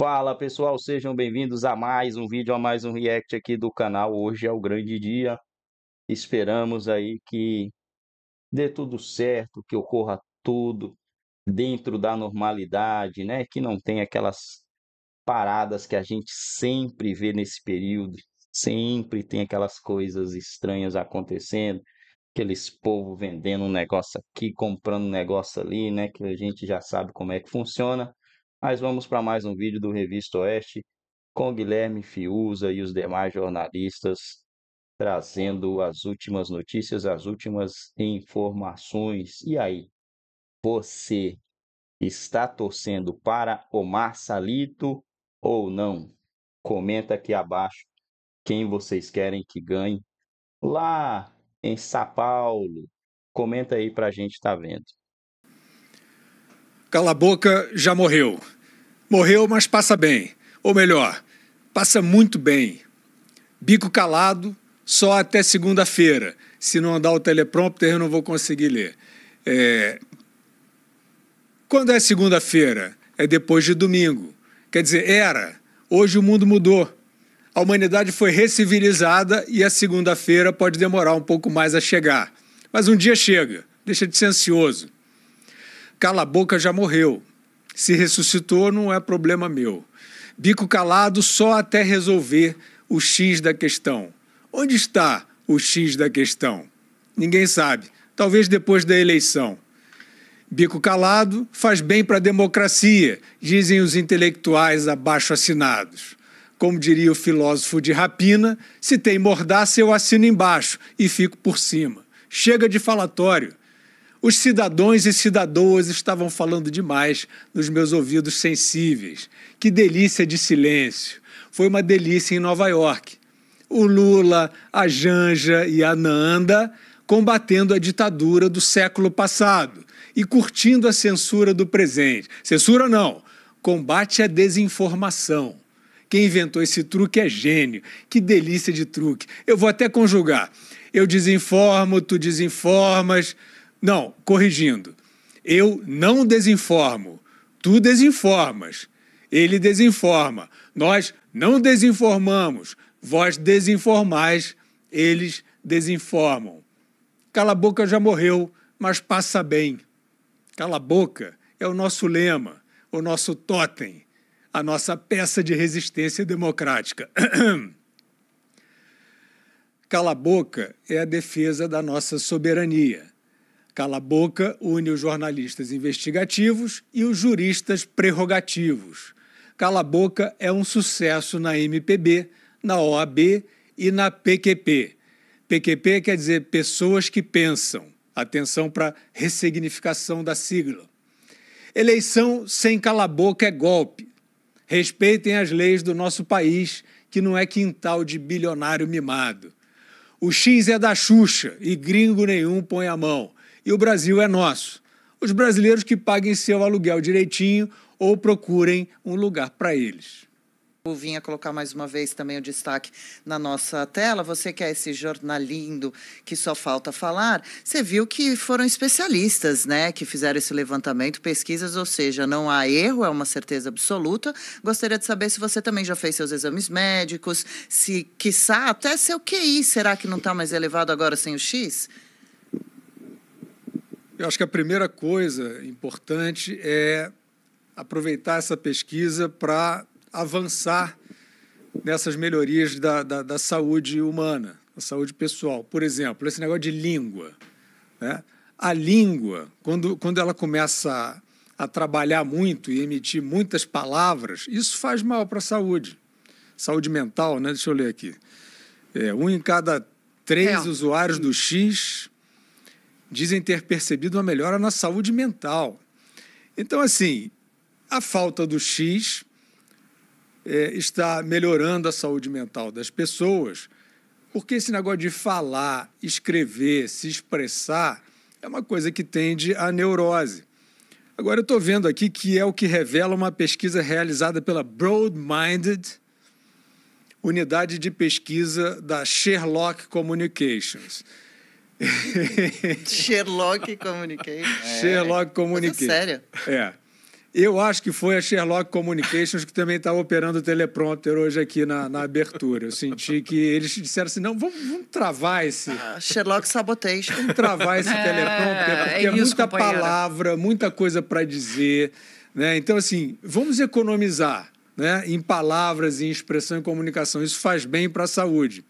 Fala pessoal, sejam bem-vindos a mais um vídeo, a mais um react aqui do canal. Hoje é o grande dia. Esperamos aí que dê tudo certo, que ocorra tudo dentro da normalidade, né? Que não tenha aquelas paradas que a gente sempre vê nesse período. Sempre tem aquelas coisas estranhas acontecendo, aqueles povo vendendo um negócio aqui, comprando um negócio ali, né? Que a gente já sabe como é que funciona. Mas vamos para mais um vídeo do Revista Oeste com Guilherme Fiuza e os demais jornalistas trazendo as últimas notícias, as últimas informações. E aí, você está torcendo para Omar Salito ou não? Comenta aqui abaixo quem vocês querem que ganhe lá em São Paulo. Comenta aí para a gente estar tá vendo. Cala a boca, já morreu. Morreu, mas passa bem. Ou melhor, passa muito bem. Bico calado, só até segunda-feira. Se não andar o teleprompter, eu não vou conseguir ler. É... Quando é segunda-feira? É depois de domingo. Quer dizer, era. Hoje o mundo mudou. A humanidade foi recivilizada e a segunda-feira pode demorar um pouco mais a chegar. Mas um dia chega. Deixa de ser ansioso. Cala a boca já morreu. Se ressuscitou, não é problema meu. Bico calado só até resolver o X da questão. Onde está o X da questão? Ninguém sabe. Talvez depois da eleição. Bico calado faz bem para a democracia, dizem os intelectuais abaixo assinados. Como diria o filósofo de Rapina, se tem mordaça eu assino embaixo e fico por cima. Chega de falatório. Os cidadãos e cidadãs estavam falando demais nos meus ouvidos sensíveis. Que delícia de silêncio! Foi uma delícia em Nova York. O Lula, a Janja e a Nanda combatendo a ditadura do século passado e curtindo a censura do presente. Censura não, combate à desinformação. Quem inventou esse truque é gênio. Que delícia de truque. Eu vou até conjugar. Eu desinformo, tu desinformas. Não, corrigindo. Eu não desinformo. Tu desinformas. Ele desinforma. Nós não desinformamos. Vós desinformais. Eles desinformam. Cala a boca já morreu, mas passa bem. Cala a boca é o nosso lema, o nosso totem, a nossa peça de resistência democrática. Cala a boca é a defesa da nossa soberania Cala-boca une os jornalistas investigativos e os juristas prerrogativos. Cala-boca é um sucesso na MPB, na OAB e na PQP. PQP quer dizer pessoas que pensam. Atenção para ressignificação da sigla. Eleição sem cala-boca é golpe. Respeitem as leis do nosso país, que não é quintal de bilionário mimado. O X é da Xuxa e gringo nenhum põe a mão e o Brasil é nosso. Os brasileiros que paguem seu aluguel direitinho ou procurem um lugar para eles a colocar mais uma vez também o destaque na nossa tela. Você que é esse jornalindo que só falta falar, você viu que foram especialistas, né, que fizeram esse levantamento, pesquisas, ou seja, não há erro, é uma certeza absoluta. Gostaria de saber se você também já fez seus exames médicos, se, quiçá, até seu QI, será que não está mais elevado agora sem o X? Eu acho que a primeira coisa importante é aproveitar essa pesquisa para avançar nessas melhorias da, da, da, saúde humana, da saúde pessoal. Por exemplo, esse negócio de língua. Né? A língua, quando, quando ela começa a, a trabalhar muito e emitir muitas palavras, isso faz mal para a saúde. Saúde mental, né? Deixa eu ler aqui. É, um em cada três é. usuários do X dizem ter percebido uma melhora na saúde mental. Então, assim, a falta do X é, está melhorando a saúde mental das pessoas, porque esse negócio de falar, escrever, se expressar é uma coisa que tende à neurose. Agora, eu estou vendo aqui que é o que revela uma pesquisa realizada pela Broad-Minded, unidade de pesquisa da Sherlock Communications. Sherlock Communications. É. Sherlock Communications. Sério? É. Eu acho que foi a Sherlock Communications que também estava tá operando o teleprompter hoje aqui na, na abertura. Eu senti que eles disseram assim: não, vamos, vamos travar esse. Ah, Sherlock Sabotation. Vamos travar esse é, teleprompter, né? porque é, é muita palavra, muita coisa para dizer. Né? Então, assim, vamos economizar né? em palavras, em expressão e comunicação. Isso faz bem para a saúde.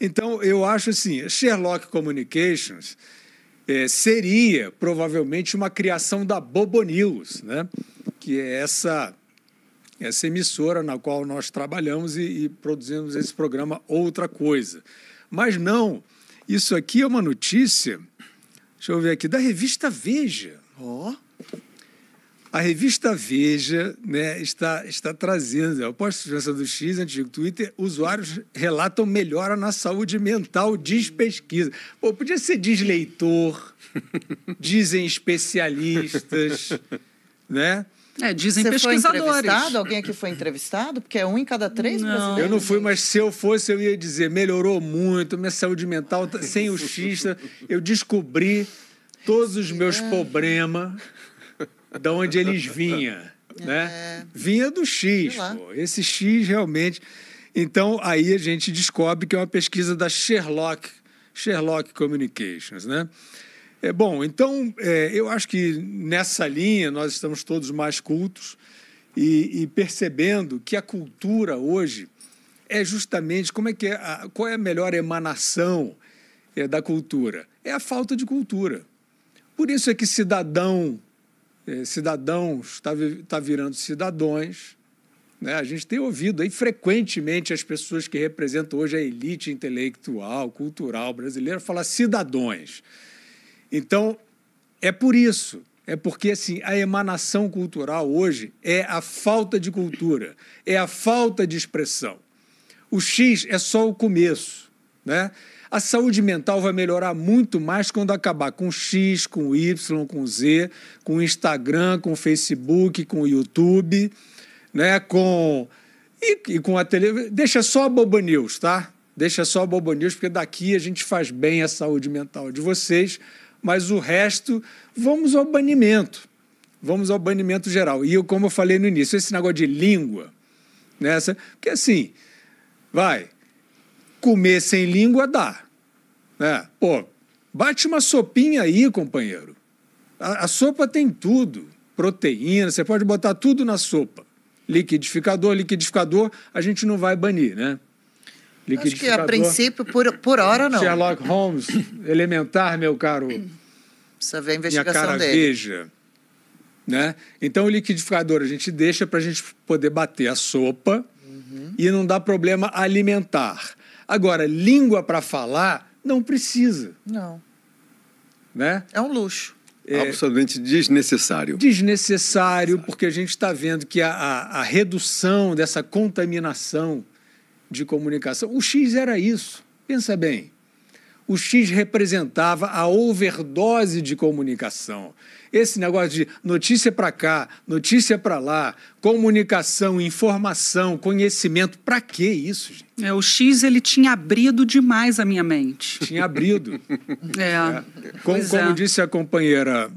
Então, eu acho assim, Sherlock Communications é, seria provavelmente uma criação da Bobo News, né? que é essa, essa emissora na qual nós trabalhamos e, e produzimos esse programa Outra Coisa. Mas não, isso aqui é uma notícia, deixa eu ver aqui, da revista Veja. Ó. Oh a revista Veja né, está, está trazendo, após a sugestão do X, antigo Twitter, usuários relatam melhora na saúde mental, diz pesquisa. Pô, podia ser desleitor, dizem especialistas, né? É, dizem Você pesquisadores. Foi entrevistado? Alguém aqui foi entrevistado? Porque é um em cada três não. brasileiros. Eu não fui, mas se eu fosse, eu ia dizer: melhorou muito, minha saúde mental, tá, sem o X, tá? eu descobri todos os meus é. problemas de onde eles vinham. Né? É... Vinha do X. Pô. Esse X realmente. Então, aí a gente descobre que é uma pesquisa da Sherlock, Sherlock Communications. Né? É, bom, então é, eu acho que nessa linha nós estamos todos mais cultos e, e percebendo que a cultura hoje é justamente como é que é a, qual é a melhor emanação é, da cultura? É a falta de cultura. Por isso é que cidadão é, cidadãos está tá virando cidadãos. Né? A gente tem ouvido aí frequentemente as pessoas que representam hoje a elite intelectual, cultural brasileira falar cidadãos. Então, é por isso é porque assim, a emanação cultural hoje é a falta de cultura, é a falta de expressão. O X é só o começo, né? A saúde mental vai melhorar muito mais quando acabar com X, com Y, com Z, com Instagram, com Facebook, com YouTube, né? Com e, e com a televisão. Deixa só a Boba News, tá? Deixa só a Boba News, porque daqui a gente faz bem a saúde mental de vocês, mas o resto, vamos ao banimento. Vamos ao banimento geral. E eu, como eu falei no início, esse negócio de língua, nessa, né? porque assim, vai, Comer sem língua dá. Né? Pô, bate uma sopinha aí, companheiro. A, a sopa tem tudo. Proteína, você pode botar tudo na sopa. Liquidificador, liquidificador, a gente não vai banir, né? Acho que a princípio, por, por hora, não. Sherlock Holmes, elementar, meu caro. Precisa ver a investigação minha cara dele. Veja. Né? Então, o liquidificador a gente deixa para a gente poder bater a sopa uhum. e não dá problema alimentar. Agora, língua para falar, não precisa. Não. Né? É um luxo. É, absolutamente desnecessário. Desnecessário, porque a gente está vendo que a, a, a, redução dessa contaminação de comunicação. O X era isso. Pensa bem o X representava a overdose de comunicação. Esse negócio de notícia para cá, notícia para lá, comunicação, informação, conhecimento, para que isso, gente? É, o X ele tinha abrido demais a minha mente. Tinha abrido. é. é. Como, como é. disse a companheira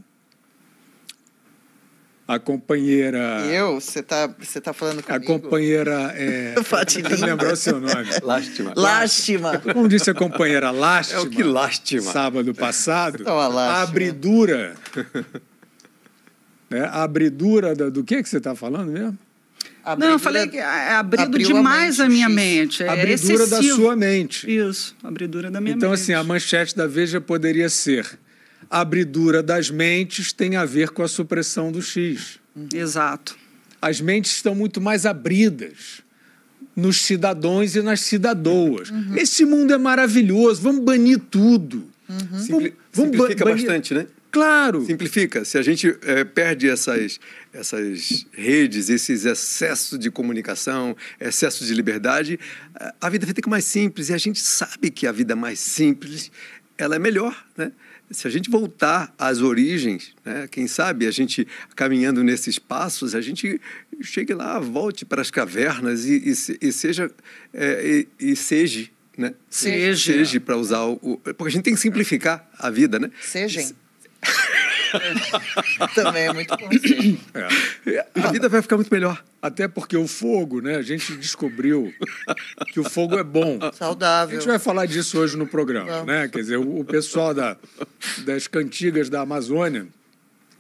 a companheira. Eu? Você está você tá falando comigo? A companheira. É, lembrar o seu nome. Lástima. Lástima. Como disse a companheira Lástima. É o que lástima. Sábado passado. Então, a, abridura. né, a abridura da, do que, que você está falando mesmo? Abridura, Não, eu falei que é abrindo demais a, mente, a minha mente. É abridura excessivo. da sua mente. Isso, abridura da minha então, mente. Então, assim, a manchete da Veja poderia ser a abridura das mentes tem a ver com a supressão do X. Exato. As mentes estão muito mais abridas nos cidadãos e nas cidadoas. Uhum. Esse mundo é maravilhoso, vamos banir tudo. Uhum. Simpli vamos simplifica bastante, né? Claro. Simplifica. Se a gente é, perde essas, essas redes, esses excessos de comunicação, excesso de liberdade, a vida fica mais simples. E a gente sabe que a vida mais simples ela é melhor, né? se a gente voltar às origens, né, quem sabe a gente caminhando nesses passos, a gente chegue lá, volte para as cavernas e, e, e seja é, e, e seja né? Seja. Seja, para usar o, Porque a gente tem que simplificar a vida, né? Sejam. Também é muito bom. É. A vida vai ficar muito melhor. Até porque o fogo, né? A gente descobriu que o fogo é bom. Saudável. A gente vai falar disso hoje no programa, Não. né? Quer dizer, o, pessoal da, das cantigas da Amazônia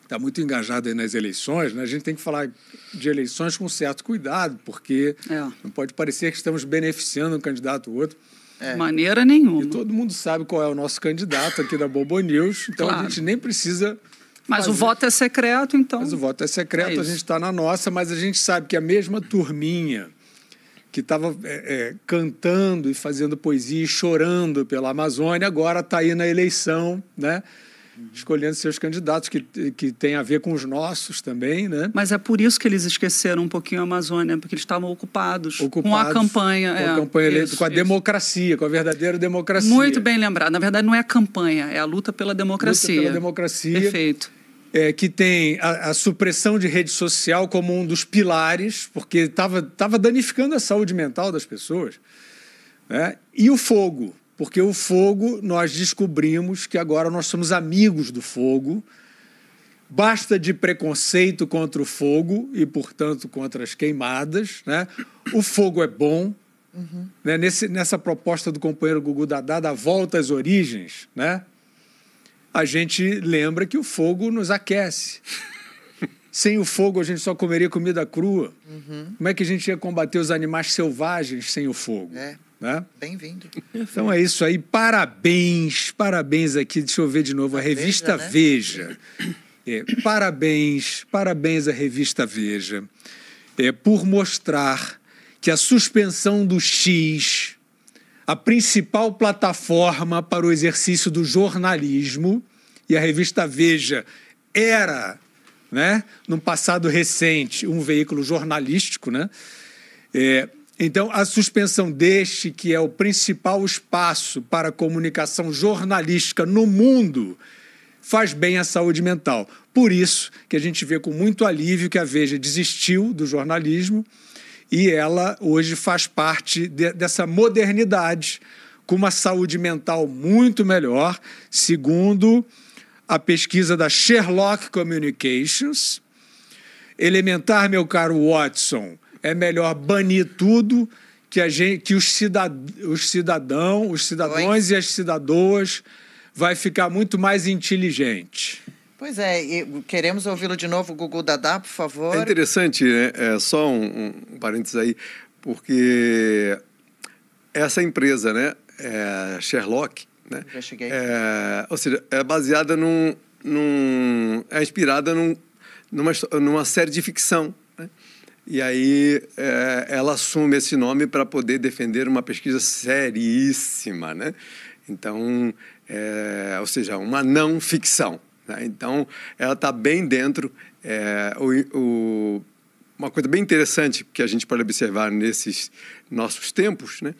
está muito engajado aí nas eleições, né? a gente tem que falar de eleições com certo cuidado, porque é. não pode parecer que estamos beneficiando um candidato ou outro. É. Maneira nenhuma. E todo mundo sabe qual é o nosso candidato aqui da Bobo News, então claro. a gente nem precisa mas o voto é secreto, então. Mas o voto é secreto, é a gente está na nossa, mas a gente sabe que a mesma turminha que estava é, é, cantando e fazendo poesia e chorando pela Amazônia, agora está aí na eleição, né? escolhendo seus candidatos, que, que tem a ver com os nossos também, né? Mas é por isso que eles esqueceram um pouquinho a Amazônia, porque eles estavam ocupados, ocupados com a campanha. Com a é, campanha eleita, isso, com a isso. democracia, com a verdadeira democracia. Muito bem lembrado. Na verdade, não é a campanha, é a luta pela democracia. Luta pela democracia. Perfeito. É, que tem a, a, supressão de rede social como um dos pilares, porque estava tava danificando a saúde mental das pessoas. Né? E o fogo porque o fogo, nós descobrimos que agora nós somos amigos do fogo. Basta de preconceito contra o fogo e, portanto, contra as queimadas. Né? O fogo é bom. Uhum. Né? Nesse, nessa proposta do companheiro Gugu Dadá, da volta às origens, né? a gente lembra que o fogo nos aquece. Sem o fogo, a gente só comeria comida crua. Uhum. Como é que a gente ia combater os animais selvagens sem o fogo? É. Né? Bem-vindo. Então é isso aí. Parabéns, parabéns aqui. Deixa eu ver de novo a, revista Veja. Né? Veja. É, parabéns, parabéns à revista Veja é, por mostrar que a suspensão do X, a principal plataforma para o exercício do jornalismo, e a revista Veja era, né, num passado recente, um veículo jornalístico, né? É, então, a suspensão deste, que é o principal espaço para comunicação jornalística no mundo, faz bem à saúde mental. Por isso que a gente vê com muito alívio que a Veja desistiu do jornalismo e ela hoje faz parte de, dessa modernidade com uma saúde mental muito melhor, segundo a pesquisa da Sherlock Communications. Elementar, meu caro Watson, é melhor banir tudo que, a gente, que os, os cidadãos, os cidadãos Oi. e as cidadãs vai ficar muito mais inteligente. Pois é, queremos ouvi-lo de novo, Gugu Dadá, por favor. É interessante, né? é, só um, um parênteses aí, porque essa empresa, né, é Sherlock, né? cheguei. É, ou seja, é baseada num, num é inspirada num, numa, numa série de ficção e aí é, ela assume esse nome para poder defender uma pesquisa seríssima, né? Então, é, ou seja, uma não ficção. Né? Então, ela está bem dentro. É, o, o, uma coisa bem interessante que a gente pode observar nesses nossos tempos né?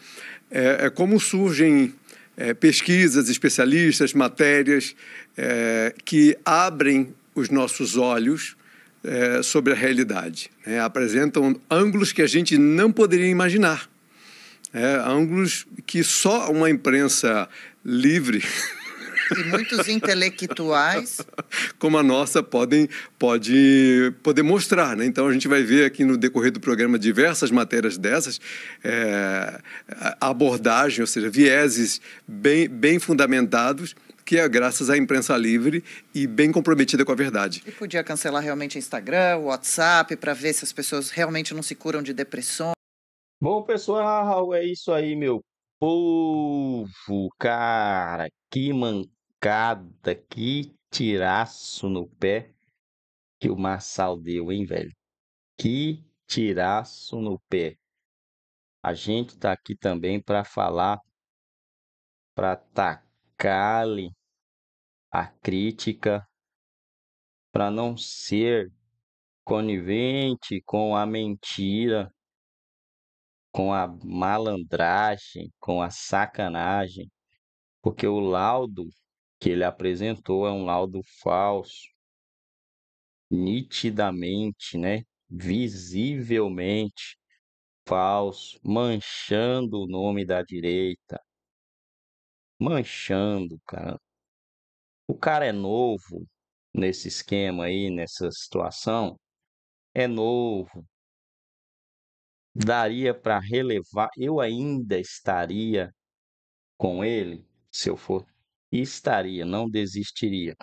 é, é como surgem é, pesquisas, especialistas, matérias é, que abrem os nossos olhos é, sobre a realidade. Né? Apresentam ângulos que a gente não poderia imaginar. É, ângulos que só uma imprensa livre. E muitos intelectuais. Como a nossa podem pode, poder mostrar. Né? Então a gente vai ver aqui no decorrer do programa diversas matérias dessas, é, abordagem, ou seja, vieses bem, bem fundamentados que é graças à imprensa livre e bem comprometida com a verdade. E podia cancelar realmente Instagram, WhatsApp, para ver se as pessoas realmente não se curam de depressão. Bom, pessoal, é isso aí, meu povo. Cara, que mancada, que tiraço no pé que o Marçal deu, hein, velho? Que tiraço no pé. A gente tá aqui também para falar, para tacar a crítica, para não ser conivente com a mentira, com a malandragem, com a sacanagem, porque o laudo que ele apresentou é um laudo falso, nitidamente, né? visivelmente falso, manchando o nome da direita. Manchando, cara cara é novo nesse esquema aí, nessa situação, é novo, daria para relevar, eu ainda estaria com ele, se eu for, estaria, não desistiria.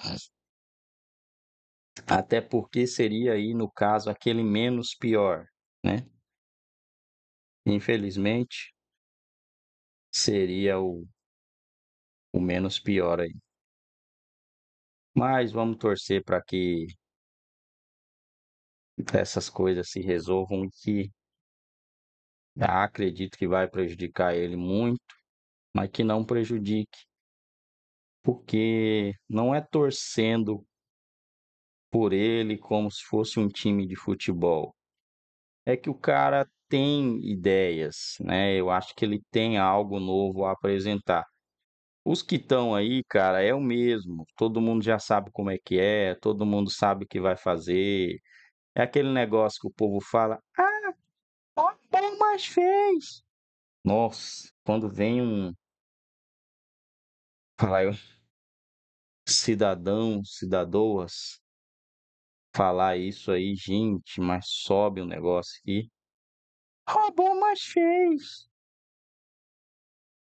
Até porque seria aí, no caso, aquele menos pior, né? Infelizmente, seria o, o menos pior aí. Mas vamos torcer para que essas coisas se resolvam e que ah, acredito que vai prejudicar ele muito, mas que não prejudique. Porque não é torcendo por ele como se fosse um time de futebol. É que o cara tem ideias, né? Eu acho que ele tem algo novo a apresentar. Os que estão aí, cara, é o mesmo. Todo mundo já sabe como é que é, todo mundo sabe o que vai fazer. É aquele negócio que o povo fala: ah, ó, mas fez. Nossa, quando vem um. Falar eu. Cidadão, cidadoas, falar isso aí, gente, mas sobe o um negócio aqui. Roubou, mas fez.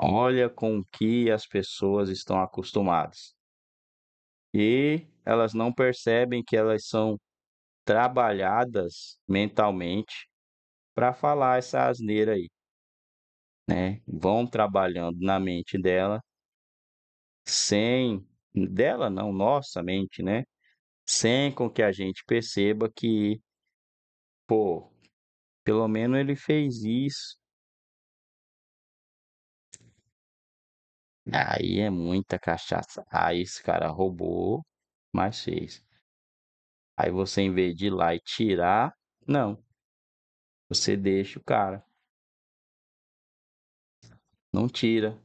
Olha com o que as pessoas estão acostumadas. E elas não percebem que elas são trabalhadas mentalmente para falar essa asneira aí. Né? Vão trabalhando na mente dela sem dela não, nossa mente, né? Sem com que a gente perceba que pô, pelo menos ele fez isso. Aí é muita cachaça. Aí esse cara roubou, mas fez. Aí você, em vez de ir lá e tirar, não. Você deixa o cara. Não tira.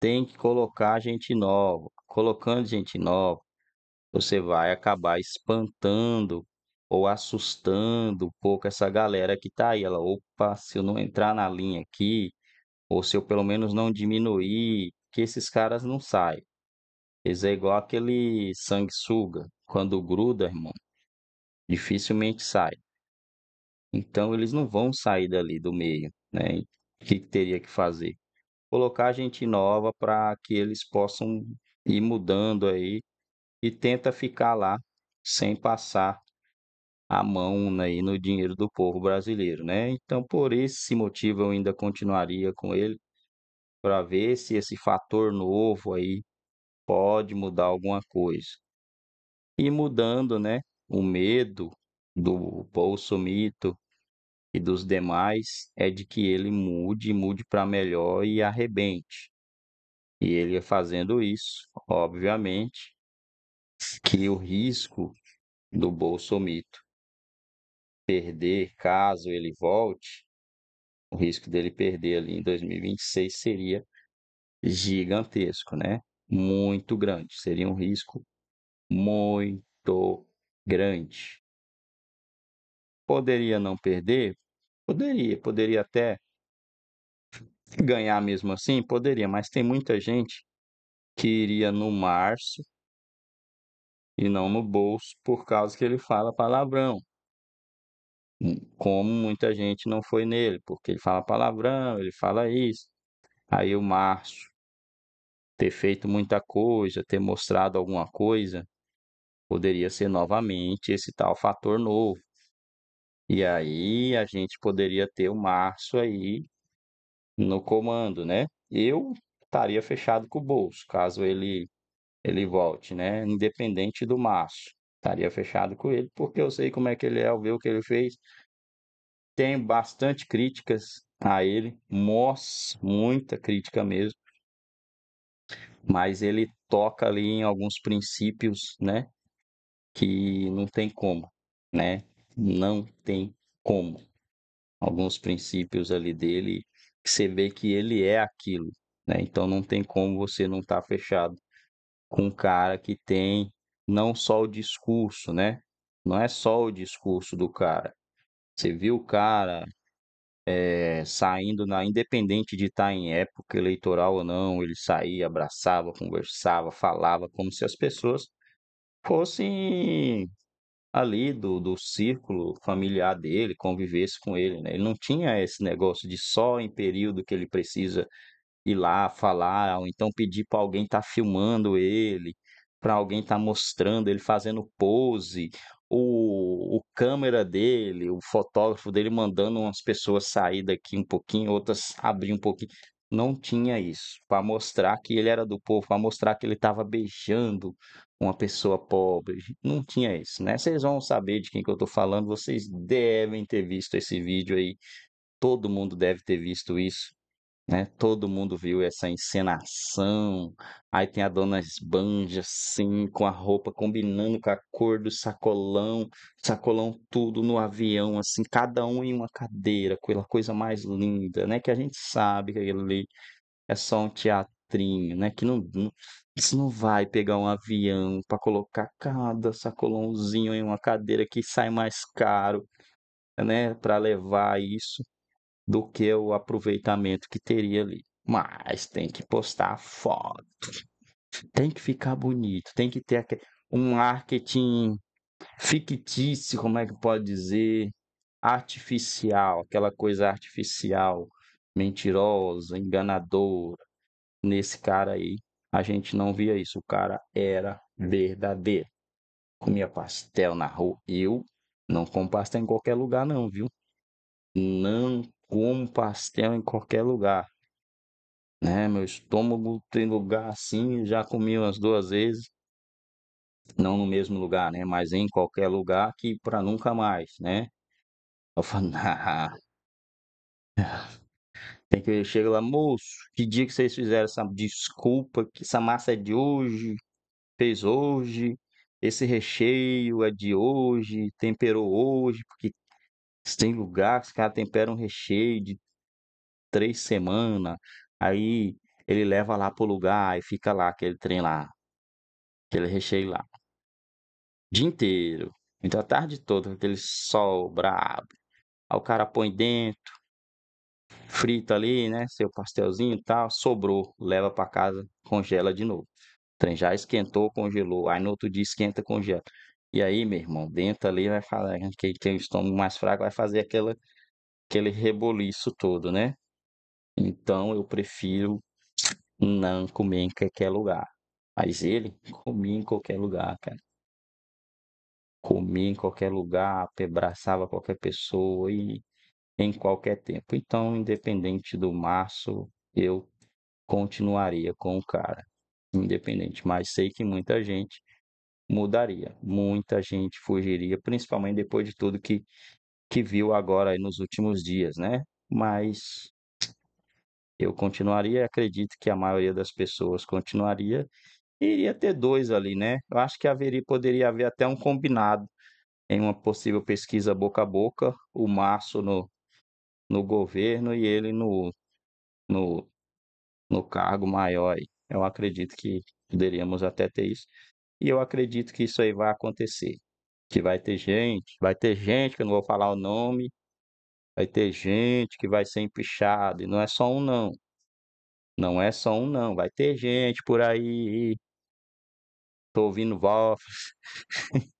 Tem que colocar gente nova. Colocando gente nova, você vai acabar espantando ou assustando um pouco essa galera que tá aí. Ela, opa, se eu não entrar na linha aqui, ou se eu pelo menos não diminuir, que esses caras não saiam. Eles é igual aquele sanguessuga. Quando gruda, irmão, dificilmente sai. Então eles não vão sair dali do meio, né? O que, que teria que fazer? Colocar gente nova para que eles possam ir mudando aí e tenta ficar lá sem passar a mão aí né, no dinheiro do povo brasileiro, né? Então, por esse motivo, eu ainda continuaria com ele para ver se esse fator novo aí pode mudar alguma coisa. E mudando, né, o medo do Bolsomito e dos demais é de que ele mude, mude para melhor e arrebente. E ele fazendo isso, obviamente, que o risco do Bolsomito perder caso ele volte, o risco dele perder ali em 2026 seria gigantesco, né? Muito grande, seria um risco muito grande. Poderia não perder? Poderia, poderia até ganhar mesmo assim? Poderia, mas tem muita gente que iria no março e não no bolso por causa que ele fala palavrão como muita gente não foi nele, porque ele fala palavrão, ele fala isso. Aí o Márcio ter feito muita coisa, ter mostrado alguma coisa, poderia ser novamente esse tal fator novo. E aí a gente poderia ter o Márcio aí no comando, né? Eu estaria fechado com o bolso, caso ele ele volte, né? Independente do Márcio estaria fechado com ele, porque eu sei como é que ele é, eu ver o que ele fez. Tem bastante críticas a ele, mostra muita crítica mesmo. Mas ele toca ali em alguns princípios, né? Que não tem como, né? Não tem como. Alguns princípios ali dele, que você vê que ele é aquilo, né? Então não tem como você não estar tá fechado com um cara que tem não só o discurso, né? Não é só o discurso do cara. Você viu o cara é, saindo na, independente de estar tá em época eleitoral ou não, ele saía, abraçava, conversava, falava, como se as pessoas fossem ali do, do círculo familiar dele, convivesse com ele, né? Ele não tinha esse negócio de só em período que ele precisa ir lá falar, ou então pedir para alguém estar tá filmando ele, para alguém estar tá mostrando ele fazendo pose, o, o câmera dele, o fotógrafo dele mandando umas pessoas sair daqui um pouquinho, outras abrir um pouquinho. Não tinha isso. Para mostrar que ele era do povo, para mostrar que ele estava beijando uma pessoa pobre. Não tinha isso, né? Vocês vão saber de quem que eu estou falando, vocês devem ter visto esse vídeo aí. Todo mundo deve ter visto isso né? Todo mundo viu essa encenação. Aí tem a dona Esbanja, assim, com a roupa combinando com a cor do sacolão, sacolão tudo no avião, assim, cada um em uma cadeira, aquela coisa mais linda, né? Que a gente sabe que ele é só um teatrinho, né? Que não, não isso não vai pegar um avião para colocar cada sacolãozinho em uma cadeira que sai mais caro, né? Para levar isso do que o aproveitamento que teria ali. Mas tem que postar foto, tem que ficar bonito, tem que ter um marketing fictício, como é que pode dizer? Artificial, aquela coisa artificial, mentirosa, enganadora. Nesse cara aí, a gente não via isso. O cara era verdadeiro. Comia pastel na rua. Eu não como pastel em qualquer lugar, não, viu? Não como pastel em qualquer lugar. Né? Meu estômago tem lugar assim, já comi umas duas vezes. Não no mesmo lugar, né? Mas em qualquer lugar que para nunca mais, né? Eu falo, nah. Tem que eu chego lá, moço, que dia que vocês fizeram essa desculpa, que essa massa é de hoje, fez hoje, esse recheio é de hoje, temperou hoje, porque tem lugar que os caras temperam um recheio de três semanas. Aí ele leva lá pro lugar e fica lá aquele trem lá. Aquele recheio lá. Dia inteiro. Então a tarde toda, aquele sol brabo. Aí o cara põe dentro, frita ali, né? Seu pastelzinho e tal. Sobrou, leva para casa, congela de novo. O trem já esquentou, congelou. Aí no outro dia esquenta, congela. E aí, meu irmão, dentro ali vai falar né, que tem o estômago mais fraco, vai fazer aquela, aquele reboliço todo, né? Então eu prefiro não comer em qualquer lugar. Mas ele comia em qualquer lugar, cara. Comia em qualquer lugar, abraçava qualquer pessoa e em qualquer tempo. Então, independente do março, eu continuaria com o cara. Independente. Mas sei que muita gente mudaria. Muita gente fugiria, principalmente depois de tudo que, que viu agora nos últimos dias, né? Mas eu continuaria, acredito que a maioria das pessoas continuaria. Iria ter dois ali, né? Eu acho que haveria, poderia haver até um combinado em uma possível pesquisa boca a boca, o Março no, no governo e ele no, no, no cargo maior. Eu acredito que poderíamos até ter isso. E eu acredito que isso aí vai acontecer. Que vai ter gente, vai ter gente que eu não vou falar o nome, vai ter gente que vai ser empichado, e não é só um não. Não é só um não, vai ter gente por aí. Tô ouvindo voz.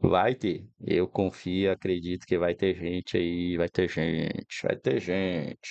Vai ter. Eu confio, acredito que vai ter gente aí, vai ter gente, vai ter gente.